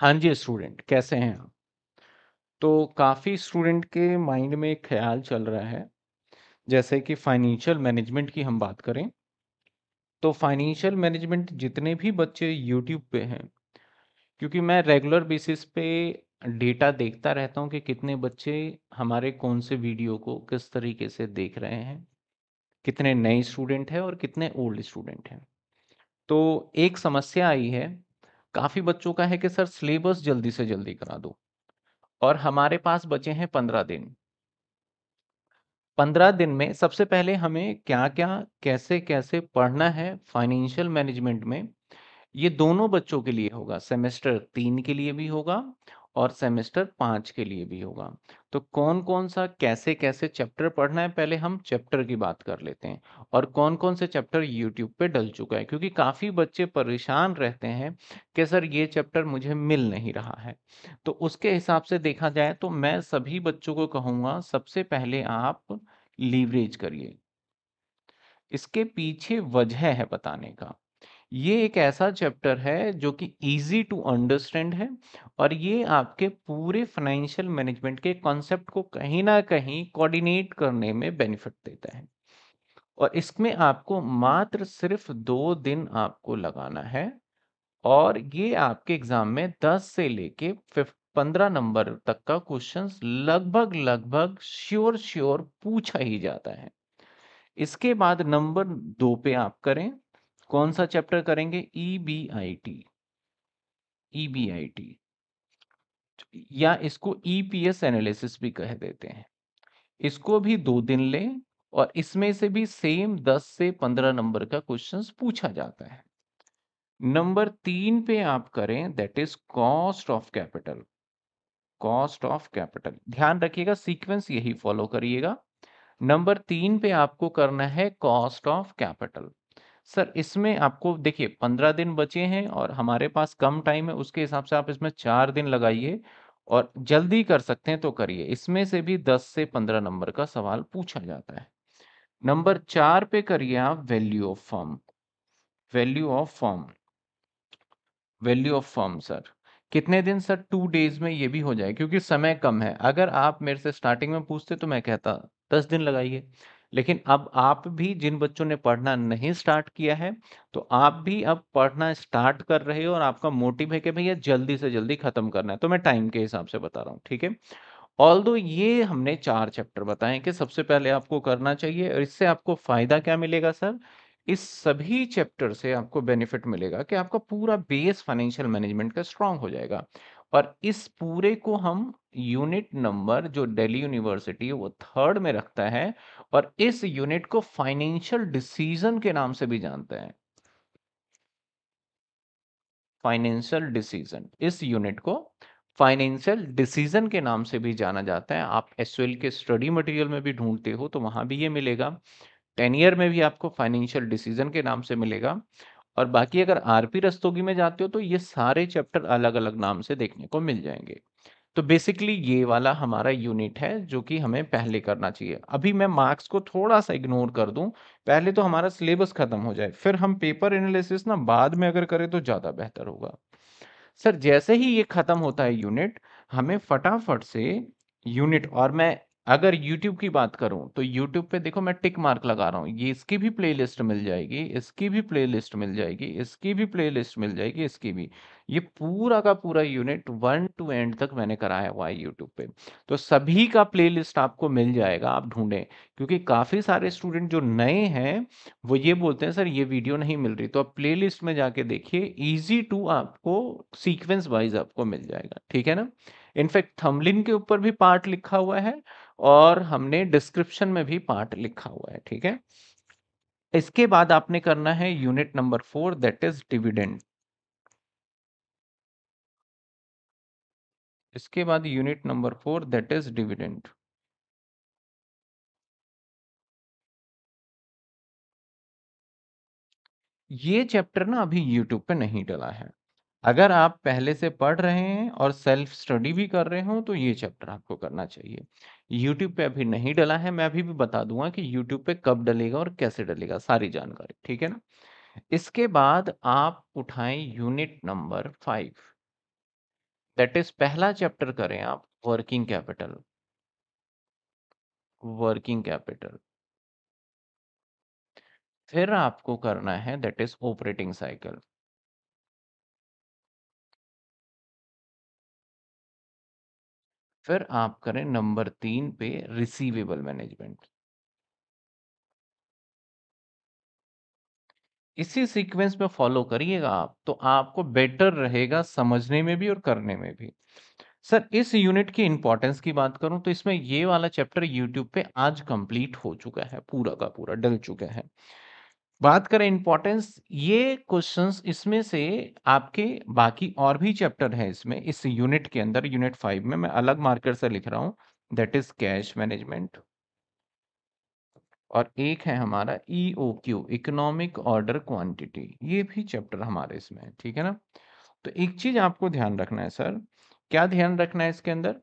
हाँ जी स्टूडेंट कैसे हैं आप तो काफ़ी स्टूडेंट के माइंड में एक ख्याल चल रहा है जैसे कि फाइनेंशियल मैनेजमेंट की हम बात करें तो फाइनेंशियल मैनेजमेंट जितने भी बच्चे यूट्यूब पे हैं क्योंकि मैं रेगुलर बेसिस पे डेटा देखता रहता हूँ कि कितने बच्चे हमारे कौन से वीडियो को किस तरीके से देख रहे हैं कितने नए स्टूडेंट हैं और कितने ओल्ड स्टूडेंट हैं तो एक समस्या आई है काफ़ी बच्चों का है कि सर सिलेबस जल्दी से जल्दी करा दो और हमारे पास बचे हैं पंद्रह दिन पंद्रह दिन में सबसे पहले हमें क्या क्या कैसे कैसे पढ़ना है फाइनेंशियल मैनेजमेंट में ये दोनों बच्चों के लिए होगा सेमेस्टर तीन के लिए भी होगा और सेमेस्टर पाँच के लिए भी होगा तो कौन कौन सा कैसे कैसे चैप्टर पढ़ना है पहले हम चैप्टर की बात कर लेते हैं और कौन कौन से चैप्टर यूट्यूब पे डल चुका है क्योंकि काफ़ी बच्चे परेशान रहते हैं कि सर ये चैप्टर मुझे मिल नहीं रहा है तो उसके हिसाब से देखा जाए तो मैं सभी बच्चों को कहूंगा सबसे पहले आप लीवरेज करिए इसके पीछे वजह है बताने का ये एक ऐसा चैप्टर है जो कि इजी टू अंडरस्टैंड है और ये आपके पूरे फाइनेंशियल मैनेजमेंट के कॉन्सेप्ट को कहीं ना कहीं कोऑर्डिनेट करने में बेनिफिट देता है और इसमें आपको मात्र सिर्फ दो दिन आपको लगाना है और ये आपके एग्जाम में 10 से लेके पंद्रह नंबर तक का क्वेश्चंस लगभग लगभग श्योर श्योर पूछा ही जाता है इसके बाद नंबर दो पे आप करें कौन सा चैप्टर करेंगे E B I T E B I T या इसको ई पी एस एनालिसिस भी कह देते हैं इसको भी दो दिन ले और इसमें से भी सेम दस से पंद्रह नंबर का क्वेश्चन पूछा जाता है नंबर तीन पे आप करें that is cost of capital cost of capital ध्यान रखिएगा सीक्वेंस यही फॉलो करिएगा नंबर तीन पे आपको करना है कॉस्ट ऑफ कैपिटल सर इसमें आपको देखिए पंद्रह दिन बचे हैं और हमारे पास कम टाइम है उसके हिसाब से आप इसमें चार दिन लगाइए और जल्दी कर सकते हैं तो करिए इसमें से भी दस से पंद्रह नंबर का सवाल पूछा जाता है नंबर चार पे करिए आप value of form value of form value of form sir कितने दिन सर टू डेज में ये भी हो जाए क्योंकि समय कम है अगर आप मेरे से स्टार्टिंग में पूछते तो मैं कहता दस दिन लगाइए लेकिन अब आप भी जिन बच्चों ने पढ़ना नहीं स्टार्ट किया है तो आप भी अब पढ़ना स्टार्ट कर रहे हो और आपका मोटिव है कि भैया जल्दी से जल्दी ख़त्म करना है तो मैं टाइम के हिसाब से बता रहा हूँ ठीक है ऑल दो ये हमने चार चैप्टर बताए कि सबसे पहले आपको करना चाहिए और इससे आपको फ़ायदा क्या मिलेगा सर इस सभी चैप्टर से आपको बेनिफिट मिलेगा कि आपका पूरा बेस फाइनेंशियल मैनेजमेंट का स्ट्रांग हो जाएगा और इस पूरे को हम यूनिट नंबर जो दिल्ली यूनिवर्सिटी है वो थर्ड में रखता है और इस यूनिट को फाइनेंशियल डिसीजन के नाम से भी जानते हैं फाइनेंशियल डिसीजन इस यूनिट को फाइनेंशियल डिसीजन के नाम से भी जाना जाता है आप एस के स्टडी मटेरियल में भी ढूंढते हो तो वहां भी ये मिलेगा टेन ईयर में भी आपको फाइनेंशियल डिसीजन के नाम से मिलेगा और बाकी अगर आरपी रस्तोगी में जाते हो तो ये सारे चैप्टर अलग अलग नाम से देखने को मिल जाएंगे तो बेसिकली ये वाला हमारा यूनिट है जो कि हमें पहले करना चाहिए अभी मैं मार्क्स को थोड़ा सा इग्नोर कर दूं पहले तो हमारा सिलेबस खत्म हो जाए फिर हम पेपर एनालिसिस ना बाद में अगर करें तो ज़्यादा बेहतर होगा सर जैसे ही ये ख़त्म होता है यूनिट हमें फटाफट से यूनिट और मैं अगर यूट्यूब की बात करूं तो यूट्यूब पे देखो मैं टिक मार्क लगा रहा हूँ ये इसकी भी प्लेलिस्ट मिल जाएगी इसकी भी प्लेलिस्ट मिल जाएगी इसकी भी प्लेलिस्ट मिल जाएगी इसकी भी ये पूरा का पूरा यूनिट वन टू एंड तक मैंने कराया हुआ है यूट्यूब पे तो सभी का प्लेलिस्ट आपको मिल जाएगा आप ढूंढें क्योंकि काफ़ी सारे स्टूडेंट जो नए हैं वो ये बोलते हैं सर ये वीडियो नहीं मिल रही तो आप प्ले में जाके देखिए ईजी टू आपको सीक्वेंस वाइज आपको मिल जाएगा ठीक है ना इनफैक्ट थमलिन के ऊपर भी पार्ट लिखा हुआ है और हमने डिस्क्रिप्शन में भी पार्ट लिखा हुआ है ठीक है इसके बाद आपने करना है unit number four that is dividend इसके बाद unit number four that is dividend ये चैप्टर ना अभी यूट्यूब पे नहीं डला है अगर आप पहले से पढ़ रहे हैं और सेल्फ स्टडी भी कर रहे हो तो ये चैप्टर आपको करना चाहिए यूट्यूब पे अभी नहीं डला है मैं अभी भी बता दूंगा कि यूट्यूब पे कब डलेगा और कैसे डलेगा सारी जानकारी ठीक है ना इसके बाद आप उठाएं unit number five that is पहला चैप्टर करें आप वर्किंग कैपिटल वर्किंग कैपिटल फिर आपको करना है दैट इज ऑपरेटिंग साइकिल फिर आप करें नंबर तीन पे रिसीवेबल मैनेजमेंट इसी सीक्वेंस में फॉलो करिएगा आप तो आपको बेटर रहेगा समझने में भी और करने में भी सर इस यूनिट की इंपॉर्टेंस की बात करूं तो इसमें ये वाला चैप्टर यूट्यूब पे आज कंप्लीट हो चुका है पूरा का पूरा डल चुका है बात करें इंपॉर्टेंस ये क्वेश्चंस इसमें से आपके बाकी और भी चैप्टर है इसमें इस यूनिट के अंदर यूनिट फाइव में मैं अलग मार्कर से लिख रहा हूं दैट इज कैश मैनेजमेंट और एक है हमारा E O Q economic order quantity ये भी चैप्टर हमारे इसमें है ठीक है ना तो एक चीज आपको ध्यान रखना है सर क्या ध्यान रखना है इसके अंदर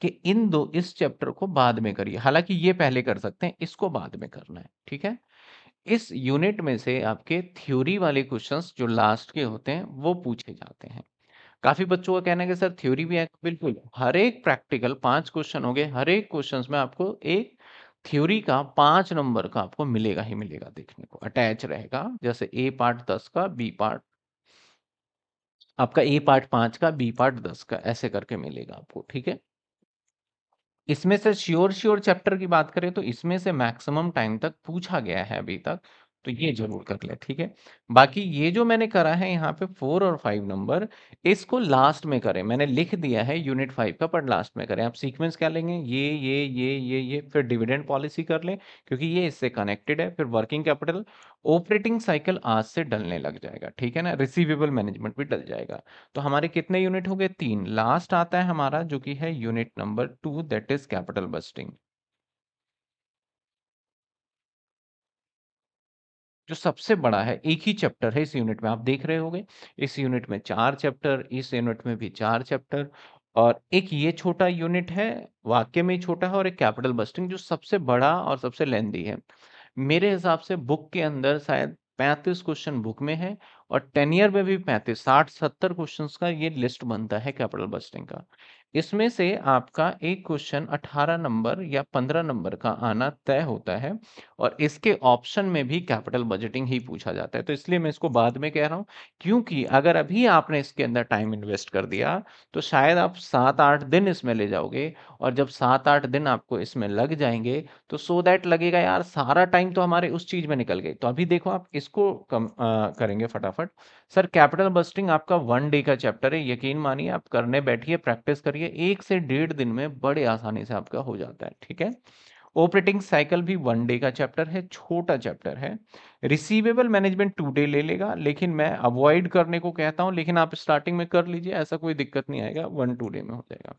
कि इन दो इस चैप्टर को बाद में करिए हालांकि ये पहले कर सकते हैं इसको बाद में करना है ठीक है इस यूनिट में से आपके थ्योरी वाले क्वेश्चंस जो लास्ट के होते हैं वो पूछे जाते हैं काफी बच्चों का कहना है कि सर थ्योरी भी है बिल्कुल हर एक प्रैक्टिकल पांच क्वेश्चन हो गए हर एक क्वेश्चन में आपको एक थ्योरी का पांच नंबर का आपको मिलेगा ही मिलेगा देखने को अटैच रहेगा जैसे ए पार्ट दस का बी पार्ट आपका ए पार्ट पांच का बी पार्ट दस का ऐसे करके मिलेगा आपको ठीक है इसमें से श्योर श्योर चैप्टर की बात करें तो इसमें से मैक्सिमम टाइम तक पूछा गया है अभी तक तो ये जरूर कर ले ठीक है बाकी ये जो मैंने करा है यहाँ पे फोर और फाइव नंबर इसको लास्ट में करें मैंने लिख दिया है यूनिट फाइव का पर लास्ट में करें आप सीक्वेंस क्या लेंगे ये ये ये ये ये फिर डिविडेंड पॉलिसी कर लें क्योंकि ये इससे कनेक्टेड है फिर वर्किंग कैपिटल ऑपरेटिंग साइकिल आज से डलने लग जाएगा ठीक है ना रिसीवेबल मैनेजमेंट भी डल जाएगा तो हमारे कितने यूनिट हो गए तीन लास्ट आता है हमारा जो कि है unit number two that is capital budgeting जो सबसे बड़ा है एक ही चैप्टर है इस यूनिट में आप देख रहे होंगे इस यूनिट में चार चैप्टर इस यूनिट में भी चार चैप्टर और एक ये छोटा यूनिट है वाक्य में छोटा है और एक कैपिटल बस्टिंग जो सबसे बड़ा और सबसे लेंदी है मेरे हिसाब से बुक के अंदर शायद पैंतीस क्वेश्चन बुक में है और टेन ईयर में भी पैंतीस साठ सत्तर क्वेश्चन का ये लिस्ट बनता है कैपिटल बस्टिंग का इसमें से आपका एक क्वेश्चन अठारह नंबर या पंद्रह नंबर का आना तय होता है और इसके ऑप्शन में भी कैपिटल बजटिंग ही पूछा जाता है तो इसलिए मैं इसको बाद में कह रहा हूँ क्योंकि अगर अभी आपने इसके अंदर टाइम इन्वेस्ट कर दिया तो शायद आप सात आठ दिन इसमें ले जाओगे और जब सात आठ दिन आपको इसमें लग जाएंगे तो सो दैट लगेगा यार सारा टाइम तो हमारे उस चीज़ में निकल गए तो अभी देखो आप इसको कम आ, करेंगे फटाफट फटाफट सर कैपिटल बस्टिंग आपका वन डे का चैप्टर है यकीन मानिए आप करने बैठिए प्रैक्टिस करिए एक से डेढ़ दिन में बड़े आसानी से आपका हो जाता है ठीक है ऑपरेटिंग साइकिल भी वन डे का चैप्टर है छोटा चैप्टर है रिसीवेबल मैनेजमेंट टू डे ले लेगा लेकिन मैं अवॉइड करने को कहता हूँ लेकिन आप स्टार्टिंग में कर लीजिए ऐसा कोई दिक्कत नहीं आएगा वन टू डे में हो जाएगा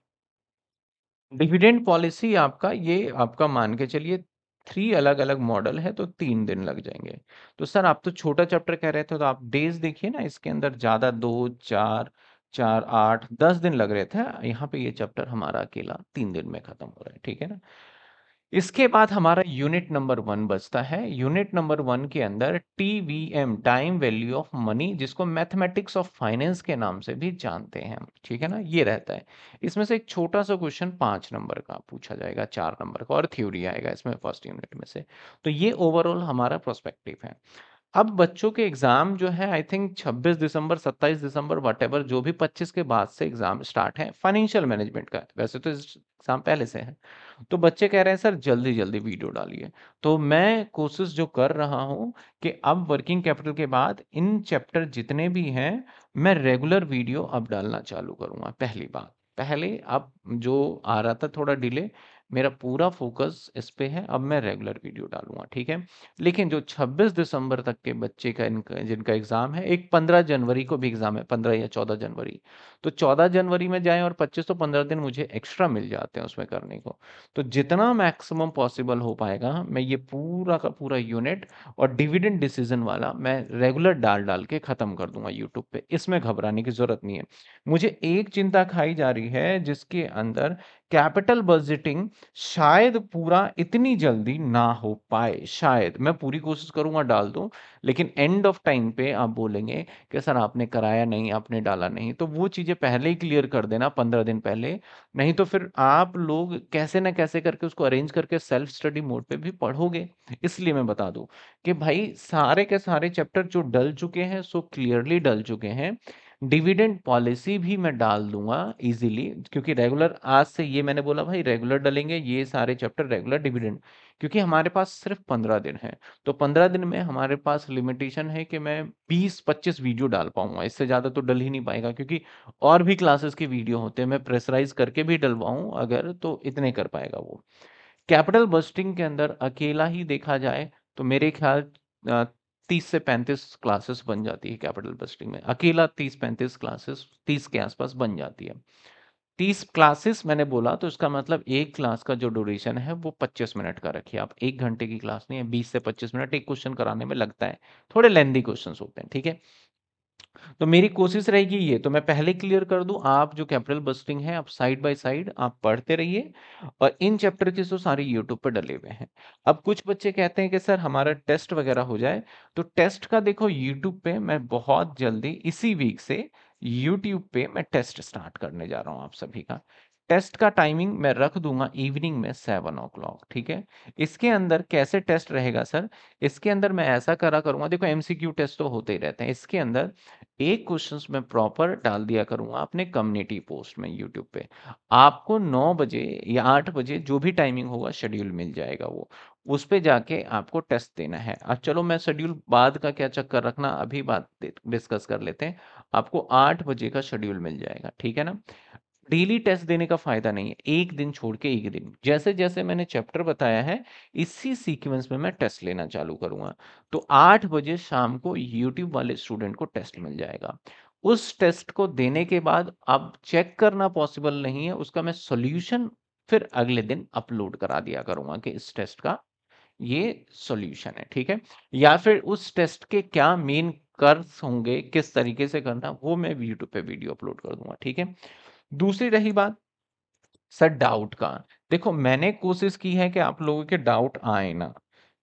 डिविडेंड पॉलिसी आपका ये आपका मान के चलिए थ्री अलग अलग मॉडल है तो तीन दिन लग जाएंगे तो सर आप तो छोटा चैप्टर कह रहे थे तो आप डेज देखिए ना इसके अंदर ज़्यादा दो चार चार आठ दस दिन लग रहे थे यहाँ पे ये चैप्टर हमारा अकेला तीन दिन में ख़त्म हो रहा है ठीक है ना इसके बाद हमारा यूनिट नंबर वन बचता है यूनिट नंबर वन के अंदर T V M time value of money जिसको मैथमेटिक्स ऑफ फाइनेंस के नाम से भी जानते हैं ठीक है ना ये रहता है इसमें से एक छोटा सा क्वेश्चन पांच नंबर का पूछा जाएगा चार नंबर का और थ्योरी आएगा इसमें फर्स्ट यूनिट में से तो ये ओवरऑल हमारा प्रोस्पेक्टिव है अब बच्चों के एग्जाम जो है I think 26 December 27 December what जो भी 25 के बाद से एग्जाम स्टार्ट है फाइनेंशियल मैनेजमेंट का वैसे तो एग्जाम पहले से है तो बच्चे कह रहे हैं सर जल्दी जल्दी वीडियो डालिए तो मैं कोशिश जो कर रहा हूं कि अब वर्किंग कैपिटल के बाद इन चैप्टर जितने भी हैं मैं रेगुलर वीडियो अब डालना चालू करूंगा पहली बात पहले अब जो आ रहा था थोड़ा डिले मेरा पूरा फोकस इस पे है अब मैं रेगुलर वीडियो डालूंगा ठीक है लेकिन जो 26 दिसंबर तक के बच्चे का जिनका एग्जाम है एक 15 जनवरी को भी एग्जाम है 15 या 14 जनवरी तो 14 जनवरी में जाएं और 25 तो 15 दिन मुझे एक्स्ट्रा मिल जाते हैं उसमें करने को तो जितना मैक्सिमम पॉसिबल हो पाएगा मैं ये पूरा का पूरा यूनिट और डिविडेंड डिसीजन वाला मैं रेगुलर डाल डाल के खत्म कर दूंगा यूट्यूब पे इसमें घबराने की जरूरत नहीं है मुझे एक चिंता खाई जा रही है जिसके अंदर कैपिटल बजटिंग शायद पूरा इतनी जल्दी ना हो पाए शायद मैं पूरी कोशिश करूंगा डाल दूं लेकिन एंड ऑफ टाइम पे आप बोलेंगे कि सर आपने कराया नहीं आपने डाला नहीं तो वो चीज़ें पहले ही क्लियर कर देना पंद्रह दिन पहले नहीं तो फिर आप लोग कैसे ना कैसे करके उसको अरेंज करके सेल्फ स्टडी मोड पे भी पढ़ोगे इसलिए मैं बता दू कि भाई सारे के सारे चैप्टर जो डल चुके हैं सो क्लियरली डल चुके हैं डिविडेंड पॉलिसी भी मैं डाल दूंगा इजीली क्योंकि रेगुलर आज से ये मैंने बोला भाई रेगुलर डलेंगे ये सारे चैप्टर रेगुलर डिविडेंड क्योंकि हमारे पास सिर्फ पंद्रह दिन है तो पंद्रह दिन में हमारे पास लिमिटेशन है कि मैं बीस पच्चीस वीडियो डाल पाऊंगा इससे ज़्यादा तो डल ही नहीं पाएगा क्योंकि और भी क्लासेस के वीडियो होते हैं मैं प्रेसराइज करके भी डलवाऊँ अगर तो इतने कर पाएगा वो कैपिटल बस्टिंग के अंदर अकेला ही देखा जाए तो मेरे ख्याल तीस से पैंतीस क्लासेस बन जाती है कैपिटल बस्टिंग में अकेला तीस पैंतीस क्लासेस तीस के आसपास बन जाती है तीस क्लासेस मैंने बोला तो इसका मतलब एक क्लास का जो ड्यूरेशन है वो पच्चीस मिनट का रखिए आप एक घंटे की क्लास नहीं है बीस से पच्चीस मिनट एक क्वेश्चन कराने में लगता है थोड़े लेंदी क्वेश्चन होते हैं ठीक है तो मेरी कोशिश रहेगी ये तो मैं पहले क्लियर कर दूं आप जो कैपिटल बस्टिंग है आप साइड बाय साइड आप पढ़ते रहिए और इन चैप्टर के तो सारे यूट्यूब पर डले हुए हैं अब कुछ बच्चे कहते हैं कि सर हमारा टेस्ट वगैरह हो जाए तो टेस्ट का देखो यूट्यूब पे मैं बहुत जल्दी इसी वीक से यूट्यूब पे मैं टेस्ट स्टार्ट करने जा रहा हूँ आप सभी का टेस्ट का टाइमिंग मैं रख दूंगा इवनिंग में सेवन ओ क्लॉक ठीक है इसके अंदर कैसे टेस्ट रहेगा सर इसके अंदर मैं ऐसा करा करूंगा देखो एमसीक्यू टेस्ट तो होते ही रहते हैं इसके अंदर एक क्वेश्चंस मैं प्रॉपर डाल दिया करूंगा अपने कम्युनिटी पोस्ट में यूट्यूब पे आपको नौ बजे या आठ बजे जो भी टाइमिंग होगा शेड्यूल मिल जाएगा वो उस पर जाके आपको टेस्ट देना है अब चलो मैं शेड्यूल बाद का क्या चक्कर रखना अभी बात डिस्कस कर लेते हैं आपको आठ बजे का शेड्यूल मिल जाएगा ठीक है ना डेली टेस्ट देने का फायदा नहीं है एक दिन छोड़ के एक दिन जैसे जैसे मैंने चैप्टर बताया है इसी सीक्वेंस में मैं टेस्ट लेना चालू करूंगा तो आठ बजे शाम को यूट्यूब वाले स्टूडेंट को टेस्ट मिल जाएगा उस टेस्ट को देने के बाद अब चेक करना पॉसिबल नहीं है उसका मैं सोल्यूशन फिर अगले दिन अपलोड करा दिया करूंगा कि इस टेस्ट का ये सोल्यूशन है ठीक है या फिर उस टेस्ट के क्या मेन कर्स होंगे किस तरीके से करना वो मैं यूट्यूब पे वीडियो अपलोड कर दूंगा ठीक है दूसरी रही बात सर डाउट का देखो मैंने कोशिश की है कि आप लोगों के डाउट आए ना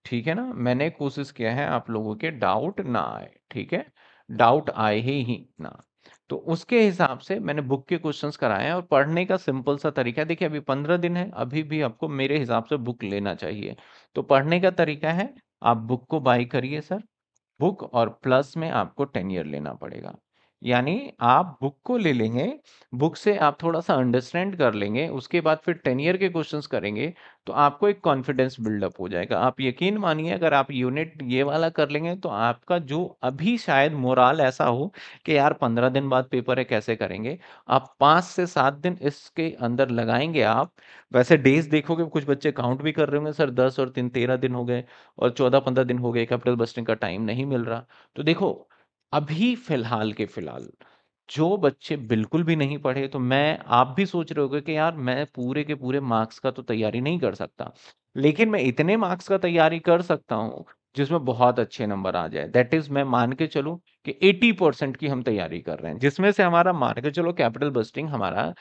ठीक है ना मैंने कोशिश किया है आप लोगों के डाउट ना आए ठीक है डाउट आए ही ही ना तो उसके हिसाब से मैंने बुक के क्वेश्चंस कराए हैं और पढ़ने का सिंपल सा तरीका है देखिए अभी पंद्रह दिन है अभी भी आपको मेरे हिसाब से बुक लेना चाहिए तो पढ़ने का तरीका है आप बुक को बाई करिए सर बुक और प्लस में आपको टेन ईयर लेना पड़ेगा यानी आप बुक को ले लेंगे बुक से आप थोड़ा सा अंडरस्टैंड कर लेंगे उसके बाद फिर टेन ईयर के क्वेश्चंस करेंगे तो आपको एक कॉन्फिडेंस बिल्डअप हो जाएगा आप यकीन मानिए अगर आप यूनिट ये वाला कर लेंगे तो आपका जो अभी शायद मोराल ऐसा हो कि यार पंद्रह दिन बाद पेपर है कैसे करेंगे आप पाँच से सात दिन इसके अंदर लगाएंगे आप वैसे डेज देखोगे कुछ बच्चे काउंट भी कर रहे होंगे सर दस और तीन तेरह दिन हो गए और चौदह पंद्रह दिन हो गए कैपिटल बस्टिंग का टाइम नहीं मिल रहा तो देखो अभी फ़िलहाल के फ़िलहाल जो बच्चे बिल्कुल भी नहीं पढ़े तो मैं आप भी सोच रहे हो कि यार मैं पूरे के पूरे मार्क्स का तो तैयारी नहीं कर सकता लेकिन मैं इतने मार्क्स का तैयारी कर सकता हूँ जिसमें बहुत अच्छे नंबर आ जाए दैट इज मैं मान के चलूँ कि 80 परसेंट की हम तैयारी कर रहे हैं जिसमें से हमारा मान के चलो कैपिटल बस्टिंग हमारा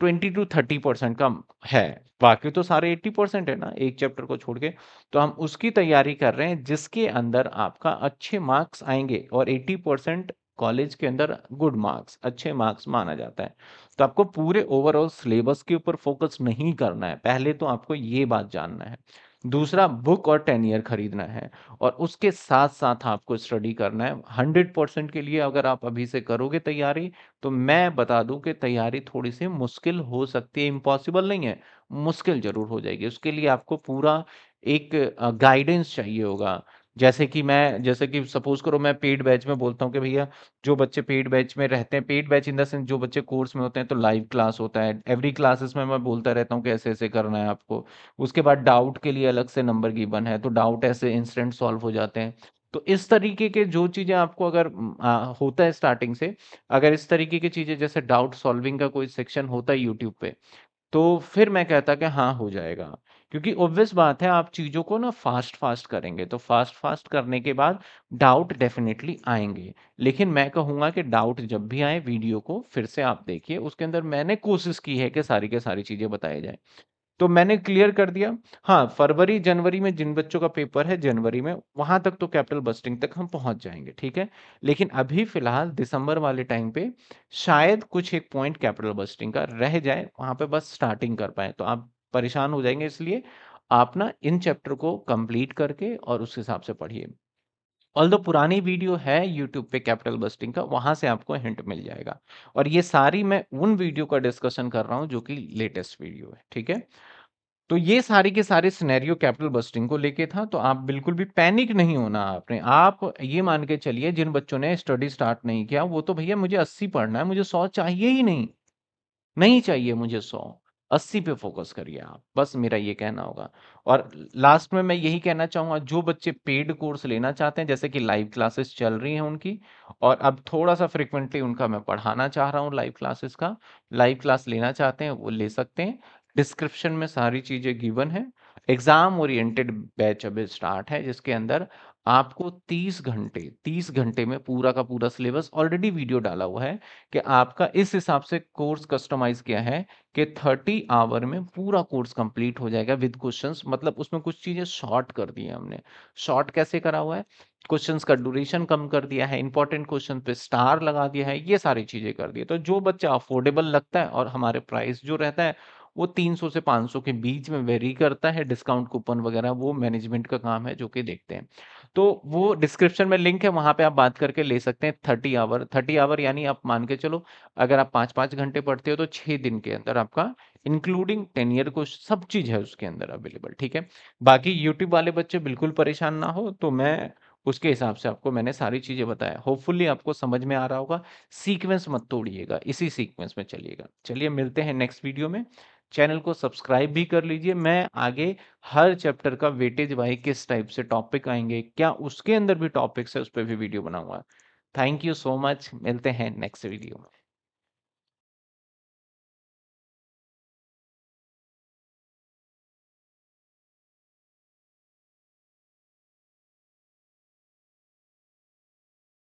ट्वेंटी टू थर्टी परसेंट का है बाकी तो सारे एट्टी परसेंट है ना एक चैप्टर को छोड़ के तो हम उसकी तैयारी कर रहे हैं जिसके अंदर आपका अच्छे मार्क्स आएंगे और एट्टी परसेंट कॉलेज के अंदर गुड मार्क्स अच्छे मार्क्स माना जाता है तो आपको पूरे ओवरऑल सिलेबस के ऊपर फोकस नहीं करना है पहले तो आपको ये बात जानना है दूसरा बुक और टेन ईयर खरीदना है और उसके साथ साथ आपको स्टडी करना है हंड्रेड परसेंट के लिए अगर आप अभी से करोगे तैयारी तो मैं बता दूं कि तैयारी थोड़ी सी मुश्किल हो सकती है इम्पॉसिबल नहीं है मुश्किल जरूर हो जाएगी उसके लिए आपको पूरा एक गाइडेंस चाहिए होगा जैसे कि मैं जैसे कि सपोज करो मैं पेड बैच में बोलता हूँ कि भैया जो बच्चे पेड बैच में रहते हैं paid batch in the sense जो बच्चे कोर्स में होते हैं तो लाइव क्लास होता है एवरी क्लासेस में मैं बोलता रहता हूँ कि ऐसे ऐसे करना है आपको उसके बाद डाउट के लिए अलग से नंबर गिवन है तो डाउट ऐसे इंस्टेंट सॉल्व हो जाते हैं तो इस तरीके के जो चीज़ें आपको अगर आ, होता है स्टार्टिंग से अगर इस तरीके की चीज़ें जैसे डाउट सॉल्विंग का कोई सेक्शन होता है यूट्यूब पे तो फिर मैं कहता कि हाँ हो जाएगा क्योंकि ऑब्वियस बात है आप चीज़ों को ना फास्ट फास्ट करेंगे तो फास्ट फास्ट करने के बाद डाउट डेफिनेटली आएंगे लेकिन मैं कहूंगा कि डाउट जब भी आए वीडियो को फिर से आप देखिए उसके अंदर मैंने कोशिश की है कि सारी के सारी चीज़ें बताई जाए तो मैंने क्लियर कर दिया हाँ फरवरी जनवरी में जिन बच्चों का पेपर है जनवरी में वहां तक तो कैपिटल बस्टिंग तक हम पहुंच जाएंगे ठीक है लेकिन अभी फिलहाल दिसंबर वाले टाइम पे शायद कुछ एक पॉइंट कैपिटल बस्टिंग का रह जाए वहां पे बस स्टार्टिंग कर पाए तो आप परेशान हो जाएंगे इसलिए आप ना इन चैप्टर को कंप्लीट करके और उस हिसाब से पढ़िए ऑल दो पुरानी वीडियो है यूट्यूब पे कैपिटल बस्टिंग का वहां से आपको हिंट मिल जाएगा और ये सारी मैं उन वीडियो का डिस्कशन कर रहा हूँ जो कि लेटेस्ट वीडियो है ठीक है तो ये सारी के सारे सिनेरियो कैपिटल बस्टिंग को लेके था तो आप बिल्कुल भी पैनिक नहीं होना आपने आप ये मान के चलिए जिन बच्चों ने स्टडी स्टार्ट नहीं किया वो तो भैया मुझे अस्सी पढ़ना है मुझे सौ चाहिए ही नहीं नहीं चाहिए मुझे सौ अस्सी पे फोकस करिए आप बस मेरा ये कहना होगा और लास्ट में मैं यही कहना चाहूंगा जो बच्चे पेड कोर्स लेना चाहते हैं जैसे कि लाइव क्लासेस चल रही हैं उनकी और अब थोड़ा सा फ्रिक्वेंटली उनका मैं पढ़ाना चाह रहा हूँ लाइव क्लासेस का लाइव क्लास लेना चाहते हैं वो ले सकते हैं डिस्क्रिप्शन में सारी चीज़ें गिवन है एग्ज़ाम ओरिएंटेड बैच अब स्टार्ट है जिसके अंदर आपको 30 घंटे 30 घंटे में पूरा का पूरा सिलेबस ऑलरेडी वीडियो डाला हुआ है कि आपका इस हिसाब से कोर्स कस्टमाइज किया है कि 30 आवर में पूरा कोर्स कंप्लीट हो जाएगा विद क्वेश्चंस मतलब उसमें कुछ चीज़ें शॉर्ट कर दी है हमने शॉर्ट कैसे करा हुआ है क्वेश्चंस का ड्यूरेशन कम कर दिया है इंपॉर्टेंट क्वेश्चन पे स्टार लगा दिया है ये सारी चीज़ें कर दी है तो जो बच्चा अफोर्डेबल लगता है और हमारे प्राइस जो रहता है वो 300 से 500 के बीच में वेरी करता है डिस्काउंट कूपन वगैरह वो मैनेजमेंट का काम है जो कि देखते हैं तो वो डिस्क्रिप्शन में लिंक है वहां पे आप बात करके ले सकते हैं थर्टी आवर थर्टी आवर यानी आप मान के चलो अगर आप पांच पांच घंटे पढ़ते हो तो छह दिन के अंदर आपका इंक्लूडिंग टेन ईयर को सब चीज़ है उसके अंदर अवेलेबल ठीक है बाकी यूट्यूब वाले बच्चे बिल्कुल परेशान ना हो तो मैं उसके हिसाब से आपको मैंने सारी चीज़ें बताया होपफुली आपको समझ में आ रहा होगा सीक्वेंस मत तोड़िएगा इसी सीक्वेंस में चलिएगा चलिए मिलते हैं नेक्स्ट वीडियो में चैनल को सब्सक्राइब भी कर लीजिए मैं आगे हर चैप्टर का वेटेज वाई किस टाइप से टॉपिक आएंगे क्या उसके अंदर भी टॉपिक्स है उस पर भी वीडियो बनाऊंगा थैंक यू सो मच मिलते हैं नेक्स्ट वीडियो में